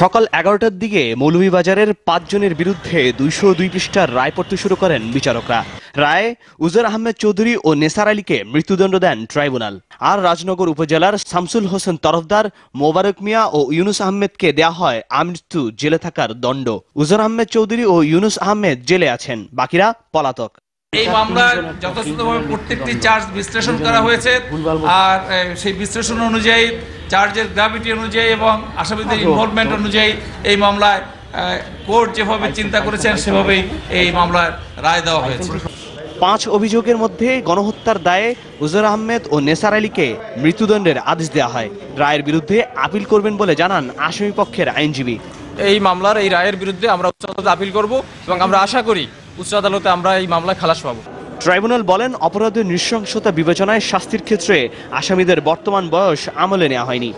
সকাল এগারোটার দিকে মৌলভীবাজারের পাঁচজনের বিরুদ্ধে দুইশো দুই পৃষ্ঠার রায় পড়তে শুরু করেন বিচারকরা রায়ে উজার আহমেদ চৌধুরী ও নেসার আলীকে মৃত্যুদণ্ড দেন ট্রাইব্যুনাল আর রাজনগর উপজেলার শামসুল হোসেন তরফদার মোবারক মিয়া ও ইউনুস আহমেদকে দেয়া হয় আমৃত্যু জেলে থাকার দণ্ড উজার আহমেদ চৌধুরী ও ইউনুস আহমেদ জেলে আছেন বাকিরা পলাতক এই মামলার যথাযথভাবে প্রত্যেকটি চার্জ বিশ্লেষণ করা হয়েছে আর সেই বিশ্লেষণ অনুযায়ী চার্জের গ্রাভিটি অনুযায়ী এবং আসামিদের ইনভলভমেন্ট অনুযায়ী এই মামলায় কোর্ট যেভাবে চিন্তা করেছেন সেভাবেই এই মামলার রায় দেওয়া হয়েছে পাঁচ অভিযোগের মধ্যে গণহত্যার দায়ে উজর আহমেদ ও নেসার আলীকে মৃত্যুদণ্ডের আদেশ দেওয়া হয় রায়ের বিরুদ্ধে আপিল করবেন বলে জানান আসামি পক্ষের আইনজীবী এই মামলার এই রায়ের বিরুদ্ধে আমরা উচ্চ আপিল করব এবং আমরা আশা করি উচ্চ আদালতে আমরা এই মামলায় খালাস পাবো ট্রাইব্যুনাল বলেন অপরাধের নৃশংসতা বিবেচনায় শাস্তির ক্ষেত্রে আসামিদের বর্তমান বয়স আমলে নেওয়া হয়নি